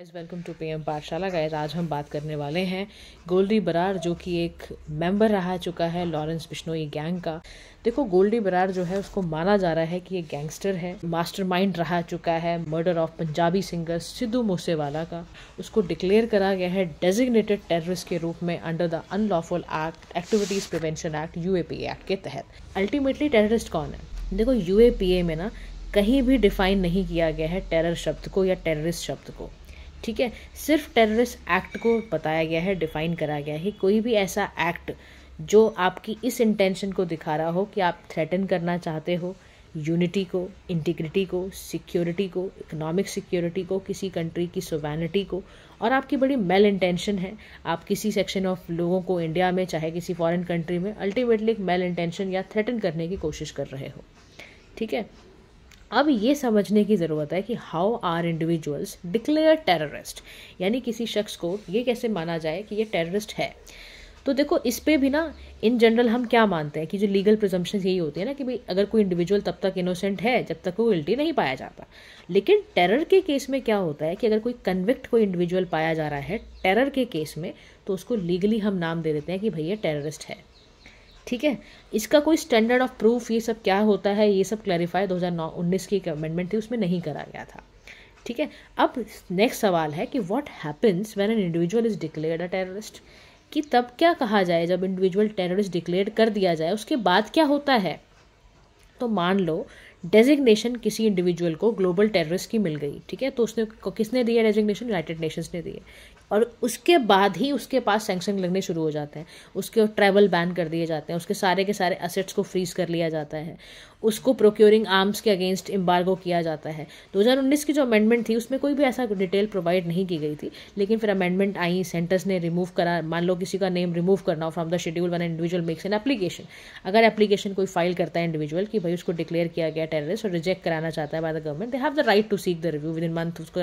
इस welcome to P M Pathshala guys आज हम बात करने वाले हैं गोल्डी बरार जो कि एक मेंबर रहा चुका है लॉरेंस बिश्नोई गैंग का देखो गोल्डी बरार जो है उसको माना जा रहा है कि ये गैंगस्टर है मास्टरमाइंड रहा चुका है murder of Punjabi singer Sidhu Moosewala का उसको डिक्लेयर करा गया है डेजिग्नेटेड टेररिस्ट के रूप में under the unlawful act activities prevention act U act के तहत अल्टीमेटली टेररिस्ट कौन है देखो यू में ना कहीं भी डिफाइन नहीं किया गया है टेरर शब्द को या टेररिस्ट शब्द को ठीक है सिर्फ टेररिस्ट एक्ट को बताया गया है डिफाइन करा गया है कोई भी ऐसा एक्ट जो आपकी इस इंटेंशन को दिखा रहा हो कि आप थ्रेटन करना चाहते हो यूनिटी को इंटीग्रिटी को सिक्योरिटी को इकोनॉमिक सिक्योरिटी को किसी कंट्री की सोवैनिटी को और आपकी बड़ी मेल इंटेंशन है आप किसी सेक्शन ऑफ लोगों को इंडिया में चाहे किसी फॉरेन कंट्री में अल्टीमेटली एक मेल इंटेंशन या थ्रेटन करने की कोशिश कर रहे हो ठीक है अब ये समझने की ज़रूरत है कि how are individuals declare terrorist यानी किसी शख्स को ये कैसे माना जाए कि ये टेररिस्ट है तो देखो इस पर भी ना इन जनरल हम क्या मानते हैं कि जो लीगल प्रजम्पन यही होती है ना कि भाई अगर कोई इंडिविजुअल तब तक इनोसेंट है जब तक वो गिल्टी नहीं पाया जाता लेकिन टेरर के केस में क्या होता है कि अगर कोई कन्विक्ट कोई इंडिविजुअल पाया जा रहा है टेरर के केस में तो उसको लीगली हम नाम दे देते हैं कि भाई ये टेररिस्ट है ठीक है इसका कोई स्टैंडर्ड ऑफ प्रूफ ये सब क्या होता है ये सब क्लैरिफाई 2019 की एक अमेंडमेंट थी उसमें नहीं करा गया था ठीक है अब नेक्स्ट सवाल है कि what happens when an individual is declared a terrorist कि तब क्या कहा जाए जब इंडिविजुअल टेररिस्ट डिक्लेयर कर दिया जाए उसके बाद क्या होता है तो मान लो डेजिग्नेशन किसी इंडिविजुअल को ग्लोबल टेररिस्ट की मिल गई ठीक है तो उसने किसने दिया डेजिग्नेशन यूनाइटेड नेशंस ने दिए और उसके बाद ही उसके पास सेंक्शन लगने शुरू हो जाते हैं उसके ट्रैवल बैन कर दिए जाते हैं उसके सारे के सारे असेट्स को फ्रीज कर लिया जाता है उसको प्रोक्योरिंग आर्म्स के अगेंस्ट इम्बार्गो किया जाता है 2019 की जो अमेंडमेंट थी उसमें कोई भी ऐसा डिटेल प्रोवाइड नहीं की गई थी लेकिन फिर अमेंडमेंट आई सेंटर्स ने रिमूव करा मान लो किसी का नेम रिमूव करना from the schedule one individual makes an application अगर एप्लीकेशन कोई फाइल करता है इंडिविजुअल कि भाई उसको डिक्लेयर किया गया टेररिस्ट और रिजेक्ट कराना चाहता है by the government they have the right to seek the review within month उसको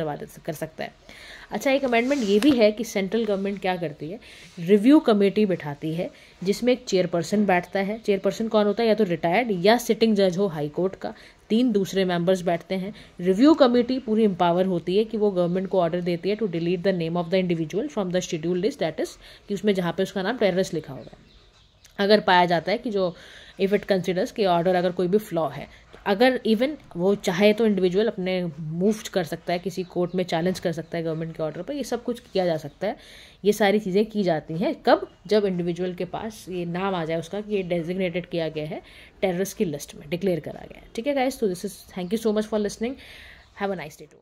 कर सकता है अच्छा एक अमेंडमेंट ये भी है कि सेंट्रल गवर्नमेंट क्या करती है रिव्यू कमेटी बैठाती है जिसमें एक चेयरपर्सन बैठता है चेयरपर्सन कौन होता है या तो रिटायर्ड या सिटिंग जज हो हाई कोर्ट का तीन दूसरे मेंबर्स बैठते हैं रिव्यू कमेटी पूरी एम्पावर होती है कि वो गवर्नमेंट को ऑर्डर देती है to delete the name of the individual from the schedule list that is कि उसमें जहाँ पे उसका नाम टेररिस्ट लिखा होगा अगर पाया जाता है कि जो इफ़ इट कंसिडर्स कि ऑर्डर अगर कोई भी फ्लॉ है अगर इवन वो चाहे तो इंडिविजुअल अपने मूव कर सकता है किसी कोर्ट में चैलेंज कर सकता है गवर्नमेंट के ऑर्डर पर ये सब कुछ किया जा सकता है ये सारी चीज़ें की जाती हैं कब जब इंडिविजुअल के पास ये नाम आ जाए उसका कि ये डेजिग्नेटेड किया गया है टेररिस्ट की लिस्ट में डिक्लेयर करा गया है ठीक है गाइज तो this is thank you so much for listening have a nice day to